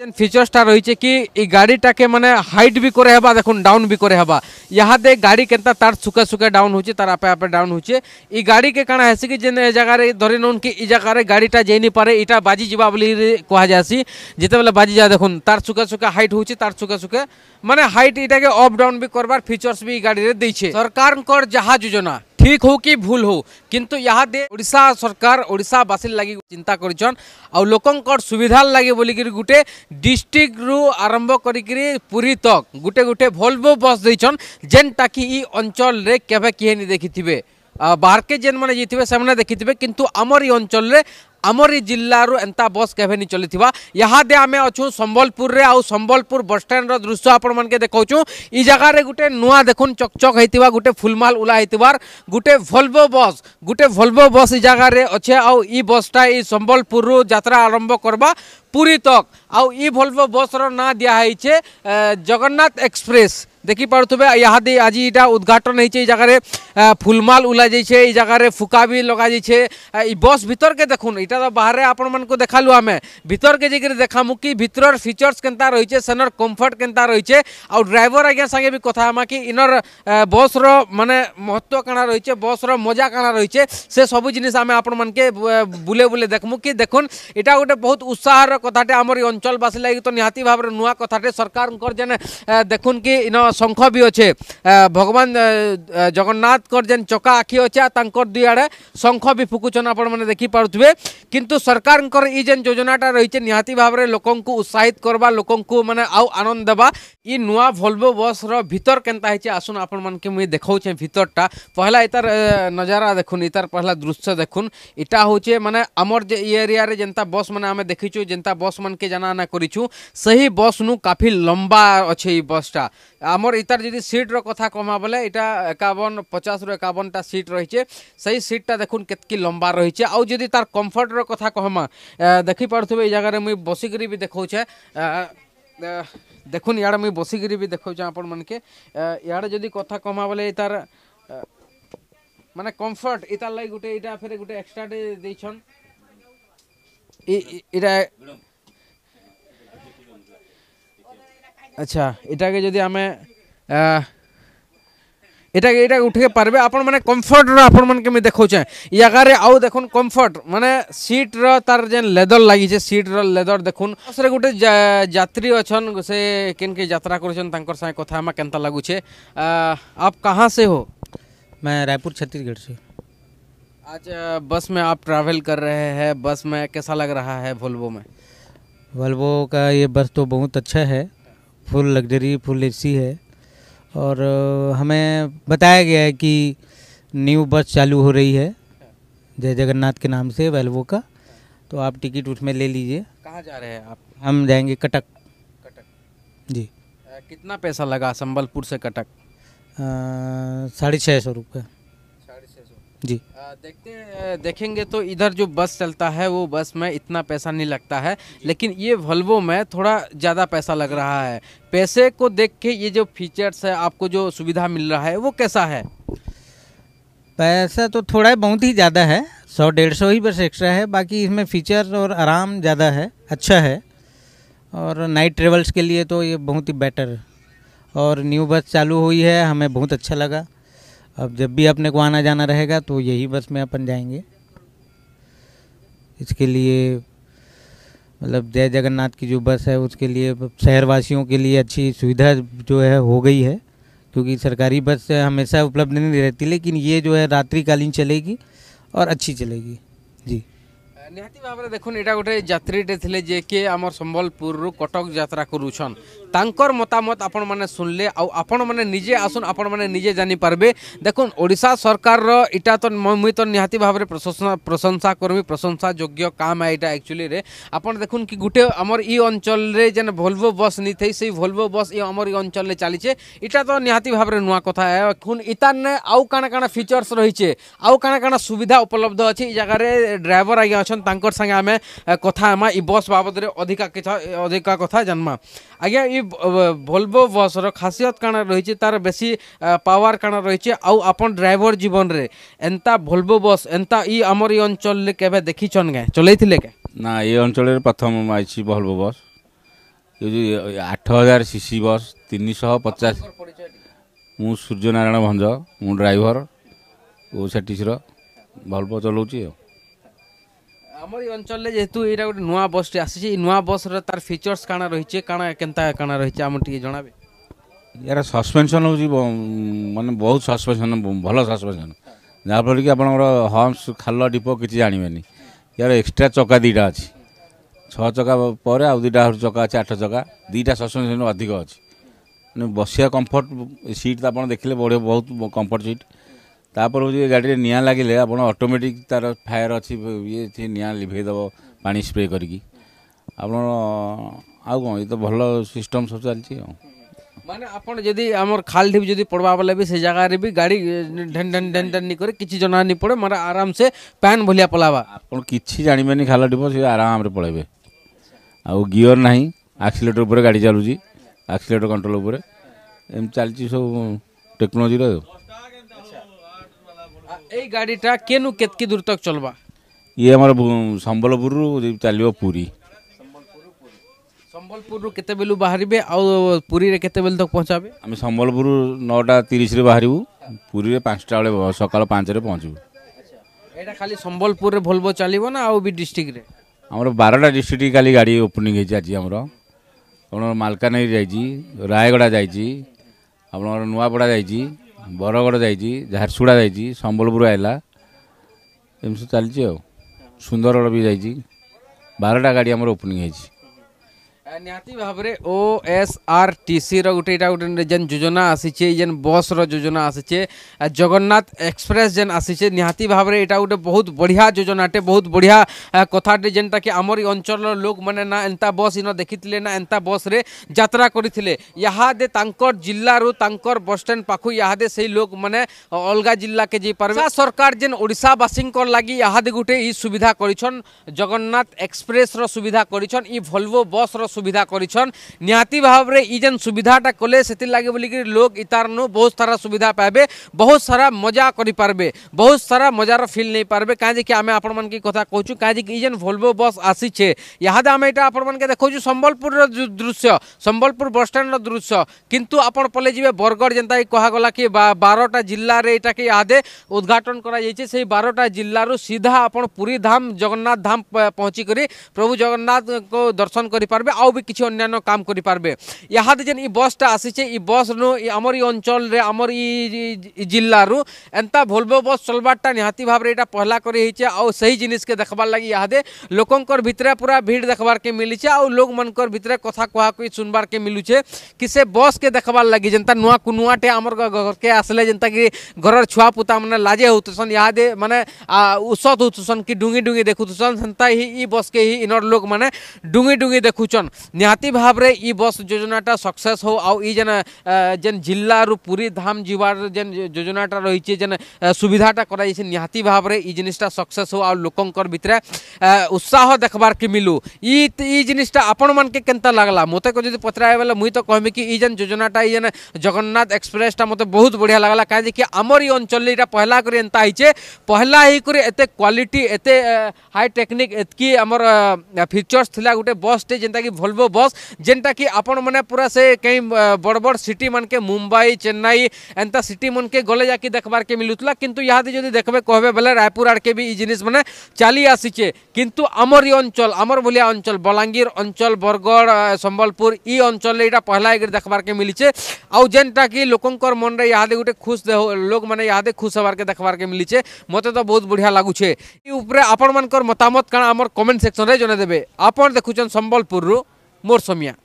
যেন ফিচর্সটা রয়েছে কি এই গাড়িটাকে মানে হাইট বি করে হবা দেখুন ডাউন বি করে হবা ইহাদে গাড়ি কেনতা তার সুকা সুকা ডাউন হচ্ছে তার আপে আপে ডাউন হচ্ছে এই গাড়িকে কানা হেসি কি যে এ জায়গায় ধরে নুন কি এই জায়গায় গাড়িটা যাইনি পারে এটা বাজি যা বলে কুহযাসি যেতবেলা বাজি যা দেখুন তার সুকা সুকা হাইট হচ্ছে তার সুকা সুকা মানে হাইট এটাকে অপ ডাউন বি করবার ফিচর্স বি এই গাড়িরে দিয়েছে সরকারঙ্কর যাহা যোজনা ঠিক হো কি ভুল হো কিন্তু ইহাদে ওড়িশা সরকার ওড়িশাবাসী লাগি চিন্তা করছেন আকর সুবিধার লাগে বলি গোটে ডিস্ট্রিক্ট রু আরম্ভ করি পুরী তক গোটে গোটে ভলভো বস দিয়েছেন যেনটা কি ই অঞ্চলের কেবে কে নি দেখিথিবে বাহারকে যেন মানে যাইবে সে দেখিথিবে কিন্তু আমার এই অঞ্চলের আমার এই জেলার এটা বস কেবে চলি ইহাদে আমি অছু সম্বলপুরের আম্বলপুর বসষ্টাণ্ডর দৃশ্য আপনার দেখাচ্ছু এই জায়গায় গোটে নূয়া দেখুন চকচক হয়ে গোটে ফুলমাল উলা হয়ে গোটে ভলভো বস গোটে ভলভো বস এই জায়গায় অছে আই বসটা এই সম্বলপুর যাত্রা আরম্ভ করবা পুরী তক আই ভলভো বসর না দিয়া হয়েছে জগন্নাথ এক্সপ্রেস ଦେଖିପାରୁଥିବେ ଇହାଦି ଆଜି ଇଟା ଉଦ୍ଘାଟନ ହେଇଛେ ଏଇ ଜାଗାରେ ଫୁଲମାଲ ଉଲାଯାଇଛେ ଏଇ ଜାଗାରେ ଫୁକା ବି ଲଗାଯାଇଛେ ଏଇ ବସ୍ ଭିତରକେ ଦେଖୁନ୍ ଇଟା ତ ବାହାରେ ଆପଣମାନଙ୍କୁ ଦେଖାଲୁ ଆମେ ଭିତରକେ ଯାଇକିରି ଦେଖାମୁ କି ଭିତରର ଫିଚର୍ସ କେନ୍ତା ରହିଛେ ସେନର କମ୍ଫର୍ଟ କେନ୍ତା ରହିଛେ ଆଉ ଡ୍ରାଇଭର ଆଜ୍ଞା ସାଙ୍ଗେ ବି କଥା ହେମା କି ଇନର ବସ୍ର ମାନେ ମହତ୍ୱ କାଣା ରହିଛେ ବସ୍ର ମଜା କାଣା ରହିଛେ ସେ ସବୁ ଜିନିଷ ଆମେ ଆପଣମାନକେ ବୁଲେ ବୁଲେ ଦେଖମୁ କି ଦେଖୁନ୍ ଇଟା ଗୋଟେ ବହୁତ ଉତ୍ସାହର କଥାଟେ ଆମର ଏଇ ଅଞ୍ଚଳବାସୀ ଲାଗି ତ ନିହାତି ଭାବରେ ନୂଆ କଥାଟେ ସରକାରଙ୍କର ଯେନ୍ ଦେଖୁନ୍ କି ଇନ ଶଙ୍ଖ ବି ଅଛେ ଭଗବାନ ଜଗନ୍ନାଥଙ୍କର ଯେନ୍ ଚକା ଆଖି ଅଛେ ତାଙ୍କର ଦୁଇ ଆଡ଼େ ଶଙ୍ଖ ବି ଫୁକୁଛନ୍ ଆପଣମାନେ ଦେଖିପାରୁଥିବେ କିନ୍ତୁ ସରକାରଙ୍କର ଇ ଯେନ୍ ଯୋଜନାଟା ରହିଛେ ନିହାତି ଭାବରେ ଲୋକଙ୍କୁ ଉତ୍ସାହିତ କରିବା ଲୋକଙ୍କୁ ମାନେ ଆଉ ଆନନ୍ଦ ଦେବା ଇ ନୂଆ ଭଲଭୋ ବସ୍ର ଭିତର କେନ୍ତା ହେଇଛେ ଆସୁନ୍ ଆପଣମାନଙ୍କୁ ମୁଇଁ ଦେଖାଉଛେ ଭିତରଟା ପହଲା ଇତାର ନଜାରା ଦେଖୁନ୍ ଇତାର ପହଲା ଦୃଶ୍ୟ ଦେଖୁନ୍ ଇଟା ହଉଛେ ମାନେ ଆମର ଯେ ଇ ଏରିଆରେ ଯେନ୍ତା ବସ୍ ମାନେ ଆମେ ଦେଖିଛୁ ଯେନ୍ତା ବସ୍ ମାନକେ ଜାନା ଆନା କରିଛୁ ସେହି ବସ୍ ନୁ କାଫି ଲମ୍ବା ଅଛେ ଇ ବସ୍ଟା আমার এটার যদি সিট্র কথা কমা বলে এটা একাবন পচাশ রু একাবনটা সিট রয়েছে সেই সিটটা দেখুন কেতকি লম্বা রয়েছে আউ যদি তার কমফর্টর কথা কহমা দেখি দেখিপারুবে এই জায়গায় মুই বসিকি বি দেখাউছে দেখুন ইয়াড়ে মুই বসিকি বি দেখাউছে আপন মানকে ইয়াড়ে যদি কথা কমা বলে এটার মানে কমফর্ট এটার লাগি গোটে এটা ফের গোটে এক্সট্রা দিয়েছন এটা अच्छा इटा के जदि आमे इटा के उठे के परबे आपन माने कंफर्ट रो आपन मन आउ देखुन कंफर्ट माने सीट रो जे लेदर लगे सीट रेदर देख देखुन ओसरे गुटे यात्री से किन के यात्रा करछन तंकर आप कहाँ से हो मैं रायपुर छत्तीसगढ़ से आज बस में आप ट्रैवल कर रहे हैं बस में कैसा लग रहा है वोल्वो में वोल्वो का ये बस तो बहुत अच्छा है फुल लग्जरी फुल एसी है और हमें बताया गया है कि न्यू बस चालू हो रही है जय जगन्नाथ के नाम से वेल्वो का तो आप टिकट उसमें ले लीजिए कहाँ जा रहे हैं आप हम जाएंगे कटक कटक जी कितना पैसा लगा संबलपुर से कटक साढ़े छः सौ रुपये जी देखते देखेंगे तो इधर जो बस चलता है वो बस में इतना पैसा नहीं लगता है लेकिन ये वल्वो में थोड़ा ज़्यादा पैसा लग रहा है पैसे को देख के ये जो फीचर्स है आपको जो सुविधा मिल रहा है वो कैसा है पैसा तो थोड़ा बहुत ही ज़्यादा है सौ डेढ़ सौ ही बस एक्स्ट्रा है बाकी इसमें फ़ीचर और आराम ज़्यादा है अच्छा है और नाइट ट्रेवल्स के लिए तो ये बहुत ही बेटर और न्यू बस चालू हुई है हमें बहुत अच्छा लगा अब जब भी अपने को आना जाना रहेगा तो यही बस में अपन जाएंगे इसके लिए मतलब जय जगन्नाथ की जो बस है उसके लिए शहरवासियों के लिए अच्छी सुविधा जो है हो गई है क्योंकि सरकारी बस हमेशा उपलब्ध नहीं रहती लेकिन ये जो है रात्रिकालीन चलेगी और अच्छी चलेगी जी ନିହାତି देखो ଦେଖୁନ୍ गोटे जत्रीटे थे ଥିଲେ ଯିଏକି ଆମର ସମ୍ବଲପୁରରୁ कटक ଯାତ୍ରା କରୁଛନ୍ ତାଙ୍କର ମତାମତ ଆପଣମାନେ ଶୁଣିଲେ ଆଉ ଆପଣମାନେ ନିଜେ ଆସୁନ୍ ଆପଣମାନେ ନିଜେ ଜାଣିପାରିବେ ଦେଖୁନ୍ ଓଡ଼ିଶା ସରକାରର ଇଟା ତ ମୁଇଁ ତ ନିହାତି ଭାବରେ ପ୍ରଶଂସା କର୍ମି ପ୍ରଶଂସା ଯୋଗ୍ୟ କାମ୍ ଏ ଏଇଟା ଆକ୍ଚୁଆଲିରେ ଆପଣ ଦେଖୁନ୍ କି ଗୋଟେ ଆମର ଇ ଅଞ୍ଚଳରେ ଯେନ୍ ଭଲଭୋ ବସ୍ ନେଇଥାଏ ସେଇ ଭଲଭୋ ବସ୍ ଇ ଆମର ଇ ଅଞ୍ଚଳରେ ଚାଲିଛେ ଇଟା ତ ନିହାତି ଭାବରେ ନୂଆ କଥା ଦେଖୁନ୍ ଇତାନେ ଆଉ କାଣା କାଣା ଫିଚର୍ସ ରହିଛେ ଆଉ କାଣା କାଣା ସୁବିଧା ଉପଲବ୍ଧ ଅଛି ଇ ଜାଗାରେ ଡ୍ରାଇଭର ଆଜ୍ଞା ଅଛନ୍ ତାଙ୍କର ସାଙ୍ଗେ ଆମେ କଥା ହେମା ଇ ବସ୍ ବାବଦରେ ଅଧିକା ଅଧିକା କଥା ଜାନ୍ମା ଆଜ୍ଞା ଇ ଇ ଭଲଭୋ ବସ୍ର ଖାସିୟତ କାଣା ରହିଛି ତାର ବେଶୀ ପାୱାର କାଣା ରହିଛି ଆଉ ଆପଣ ଡ୍ରାଇଭର ଜୀବନରେ ଏନ୍ତା ଭଲଭୋ ବସ୍ ଏନ୍ତା ଇ ଆମର ଇ ଅଞ୍ଚଳରେ କେବେ ଦେଖିଛନ୍ କାଏଁ ଚଲେଇଥିଲେ କାଏଁ ନା ଏ ଅଞ୍ଚଳରେ ପ୍ରଥମ ଆଇଛି ଭଲଭୋ ବସ୍ ଆଠ ହଜାର ସିସି ବସ୍ ତିନିଶହ ପଚାଶ ମୁଁ ସୂର୍ଯ୍ୟନାରାୟଣ ଭଞ୍ଜ ମୁଁ ଡ୍ରାଇଭର ଓ ସେଟିସିର ଭଲଭୋ ଚଲାଉଛି ଆଉ আমার এই অঞ্চলে যেহেতু এটা গোটে নূয়া বসটি আসিছে এই নূয়া বসর তার ফিচর্স কাଣା রয়েছে কাଣା কেনতা কাଣା রয়েছে আমার টিকে জনাবে ଏହାର ସସ୍ପେନ୍ସନ୍ ହେଉଛି ମାନେ ବହୁତ ସସ୍ପେନ୍ସନ୍ ଭଲ ସସ୍ପେନ୍ସନ୍ ଯାହାଫଳରେ କି ଆପଣଙ୍କର ହମ୍ସ ଖାଲ ଡିପୋ କିଛି ଜାଣିବେନି ଏହାର ଏକ୍ସଟ୍ରା ଚକା ଦୁଇଟା ଅଛି ଛଅ ଚକା ପରେ ଆଉ ଦୁଇଟା ଆହୁରି ଚକା ଅଛି ଆଠ ଚକା ଦୁଇଟା ସସ୍ପେନ୍ସନ୍ ଅଧିକ ଅଛି ମାନେ ବସିବା କମ୍ଫର୍ଟ ସିଟ୍ ଆପଣ ଦେଖିଲେ ବଢ଼ିଆ ବହୁତ କମ୍ଫର୍ଟ ସିଟ୍ ତାପରକୁ ଯଦି ଗାଡ଼ିରେ ନିଆଁ ଲାଗିଲେ ଆପଣ ଅଟୋମେଟିକ୍ ତା'ର ଫାୟାର୍ ଅଛି ଇଏ ନିଆଁ ଲିଭେଇ ଦେବ ପାଣି ସ୍ପ୍ରେ କରିକି ଆପଣ ଆଉ କ'ଣ ଏ ତ ଭଲ ସିଷ୍ଟମ୍ ସବୁ ଚାଲିଛି ଆଉ ମାନେ ଆପଣ ଯଦି ଆମର ଖାଲ୍ଠି ବି ଯଦି ପଡ଼ବା ବୋଲେ ବି ସେ ଜାଗାରେ ବି ଗାଡ଼ି ଢେନ୍ ଢେନ୍ ଢେନ୍ ଢେନ୍ କରି କିଛି ଜଣା ନି ପଡ଼େ ମାନେ ଆରାମସେ ପ୍ୟାନ୍ ଭଳିଆ ପଲାବା ଆପଣ କିଛି ଜାଣିବେନି ଖାଲ ଢିପ ସେ ଆରାମରେ ପଳାଇବେ ଆଉ ଗିଅର୍ ନାହିଁ ଆକ୍ସିଲେଟର୍ ଉପରେ ଗାଡ଼ି ଚାଲୁଛି ଆକ୍ସିଲେଟର୍ କଣ୍ଟ୍ରୋଲ୍ ଉପରେ ଏମିତି ଚାଲିଛି ସବୁ ଟେକ୍ନୋଲୋଜିର ଆଉ ଏଇ ଗାଡ଼ିଟା କେନୁ কেতকি ଦୂର ତକ ଚଲବା ଇଏ ଆମର ସମ୍ବଲପୁରରୁ ଚାଲିବ ପୁରୀ ସମ୍ବଲପୁରରୁ କେତେବେଳୁ ବାହାରିବେ ଆଉ ପୁରୀରେ କେତେବେଳେ ତକ ପହଞ୍ଚାବେ ଆମେ ସମ୍ବଲପୁର ନଅଟା ତିରିଶରେ ବାହାରିବୁ ପୁରୀରେ ପାଞ୍ଚଟା ବେଳେ ସକାଳ ପାଞ୍ଚରେ ପହଞ୍ଚିବୁ ଏଇଟା ଖାଲି ସମ୍ବଲପୁରରେ ଭଲ ଚାଲିବ ନା ଆଉ ବି ଡିଷ୍ଟ୍ରିକ୍ଟରେ ଆମର ବାରଟା ଡିଷ୍ଟ୍ରିକ୍ଟ କାଲି ଗାଡ଼ି ଓପନିଂ ହେଇଛି ଆଜି ଆମର ଆପଣଙ୍କର ମାଲକାନଗିରି ଯାଇଛି ରାୟଗଡ଼ା ଯାଇଛି ଆପଣଙ୍କର ନୂଆପଡ଼ା ଯାଇଛି ବରଗଡ଼ ଯାଇଛି ଝାରସୁଡ଼ା ଯାଇଛି ସମ୍ବଲପୁର ଆଇଲା ଏମିତି ସବୁ ଚାଲିଛି ଆଉ ସୁନ୍ଦରଗଡ଼ ବି ଯାଇଛି ବାରଟା ଗାଡ଼ି ଆମର ଓପନିଂ ହେଇଛି ନିହାତି ଭାବରେ ଓ ଏସ୍ ଆର୍ ଟି ସିର ଗୋଟେ ଏଇଟା ଗୋଟେ ଯେନ୍ ଯୋଜନା ଆସିଛେ ଯେନ୍ ବସ୍ର ଯୋଜନା ଆସିଛେ ଜଗନ୍ନାଥ ଏକ୍ସପ୍ରେସ୍ ଯେନ୍ ଆସିଛେ ନିହାତି ଭାବରେ ଏଇଟା ଗୋଟେ ବହୁତ ବଢ଼ିଆ ଯୋଜନାଟେ ବହୁତ ବଢ଼ିଆ କଥାଟେ ଯେନ୍ଟାକି ଆମରି ଅଞ୍ଚଳର ଲୋକମାନେ ନା ଏନ୍ତା ବସ୍ ଇନ ଦେଖିଥିଲେ ନା ଏନ୍ତା ବସ୍ରେ ଯାତ୍ରା କରିଥିଲେ ଇହାଦେ ତାଙ୍କର ଜିଲ୍ଲାରୁ ତାଙ୍କର ବସ୍ଷ୍ଟାଣ୍ଡ ପାଖୁ ଇହାଦେ ସେଇ ଲୋକମାନେ ଅଲଗା ଜିଲ୍ଲାକେ ଯାଇପାରିବେ ସରକାର ଯେନ୍ ଓଡ଼ିଶାବାସୀଙ୍କର ଲାଗି ଇହାଦେ ଗୋଟେ ଇ ସୁବିଧା କରିଛନ୍ ଜଗନ୍ନାଥ ଏକ୍ସପ୍ରେସ୍ର ସୁବିଧା କରିଛନ୍ ଇ ଭଲଭୋ ବସ୍ର सुविधा करिछन भाव में ये जेन सुविधाटा कले से लगे बोलिक लोक इतार इतारनु बहुत सारा सुविधा पाए बहुत सारा मजा करें बहुत सारा मजार फिल नहीं पारे कहीं आम आपण मन के कथा कहूँ कहीं जेन भोल्भो बस आसीचे यहाँ आम यहाँ आपण मन देखु सम्बलपुर दृश्य सम्बलपुर बस स्टैंड दृश्य किंतु आपण पले जी बरगढ़ जेनता कहगला कि बारटा जिले ये यादे उद्घाटन कर बारटा जिलूर सीधा आप पुरी धाम जगन्नाथ धाम पहुँचिक प्रभु जगन्नाथ को दर्शन करें ଆଉ ବି କିଛି ଅନ୍ୟାନ୍ୟ କାମ କରିପାରିବେ ଇହାଦେ ଯେନ୍ ଇ ବସ୍ଟା ଆସିଛେ ଇ ବସ୍ରୁ ଆମର ଇ ଅଞ୍ଚଳରେ ଆମର ଇ ଜିଲ୍ଲାରୁ ଏନ୍ତା ଭୋଲଭୋ ବସ୍ ଚଲବାର୍ଟା ନିହାତି ଭାବରେ ଏଇଟା ପହଲା କରି ହେଇଛେ ଆଉ ସେହି ଜିନିଷ୍କେ ଦେଖ୍ବାର୍ ଲାଗି ଇହାଦେ ଲୋକଙ୍କର ଭିତରେ ପୁରା ଭିଡ଼ ଦେଖ୍ବାର୍କେ ମିଲିଛେ ଆଉ ଲୋକମାନଙ୍କର ଭିତରେ କଥା କୁହାକୁହି ଶୁନ୍ବାର୍କେ ମିଲୁଛେ କି ସେ ବସ୍କେ ଦେଖ୍ବାର୍ ଲାଗି ଯେନ୍ତା ନୂଆ କୁନୁଆଟେ ଆମର ଘରକେ ଆସିଲେ ଯେନ୍ତାକି ଘରର ଛୁଆ ପୁତା ମାନେ ଲାଜେ ହେଉଥିସନ୍ ଇହାଦେ ମାନେ ଉସତ ହେଉଥିସନ୍ କି ଡୁଙ୍ଗି ଡୁଙ୍ଗି ଦେଖୁଥିସନ୍ ସେନ୍ତା ହିଁ ଇ ବସ୍କେ ହିଁ ଇନର୍ ଲୋକମାନେ ଡୁଙ୍ଗି ଡୁଙ୍ଗି ଦେଖୁଛନ୍ ନିହାତି ଭାବରେ ଇ ବସ୍ ଯୋଜନାଟା ସକ୍ସେସ୍ ହେଉ ଆଉ ଇ ଯେନ୍ ଯେନ୍ ଜିଲ୍ଲାରୁ ପୁରୀ ଧାମ ଯିବାର ଯେନ୍ ଯୋଜନାଟା ରହିଛି ଯେନ୍ ସୁବିଧାଟା କରାଯାଇଛି ନିହାତି ଭାବରେ ଇ ଜିନିଷଟା ସକ୍ସେସ୍ ହେଉ ଆଉ ଲୋକଙ୍କର ଭିତରେ ଉତ୍ସାହ ଦେଖ୍ବାର୍କେ ମିଲୁ ଇ ଇ ଜିନିଷଟା ଆପଣମାନକେ କେନ୍ତା ଲାଗ୍ଲା ମୋତେ ଯଦି ପଚରାଏ ବେଲେ ମୁଇଁ ତ କହିମି କି ଇ ଯେନ୍ ଯୋଜନାଟା ଇ ଯେନ୍ ଜଗନ୍ନାଥ ଏକ୍ସପ୍ରେସ୍ଟା ମୋତେ ବହୁତ ବଢ଼ିଆ ଲାଗ୍ଲା କାହିଁକି ଆମର ଇ ଅଞ୍ଚଳରେ ଇଟା ପହଲା କରି ଏନ୍ତା ହେଇଛେ ପହଲା ହେଇକରି ଏତେ କ୍ୱାଲିଟି ଏତେ ହାଇ ଟେକ୍ନିକ୍ ଏତ୍କି ଆମର ଫିଚର୍ସ ଥିଲା ଗୋଟେ ବସ୍ଟେ ଯେନ୍ତାକି ଭଲ भल्भो बस जेनटा कि आपण मैंने पूरा से कई बड़ बड़ सिटी मन के मुम्बई चेन्नई एंता सिटी मन के गले जाके देखबार के मिलूला कितु यहाँ जदि देखबे कहबे रायपुर आड़के भी जिनिस मैंने चली आसीचे कितु आमर ये अंचल आमर भलिया अंचल बलांगीर अंचल बरगढ़ सम्बलपुर इ अंचल यहाँ पहला एक देखबार के मिलीचे आउ जेनटा कि लोकंर मन में यहाँ गोटे खुश लोक मैंने यहाँ खुश हबार के देखबार के मिलीचे मत तो बहुत बढ़िया लगुचे आपमर मतामत कारण आम कमेंट सेक्शन में जनईदे आप देखुन सम्बलपुर more Somia.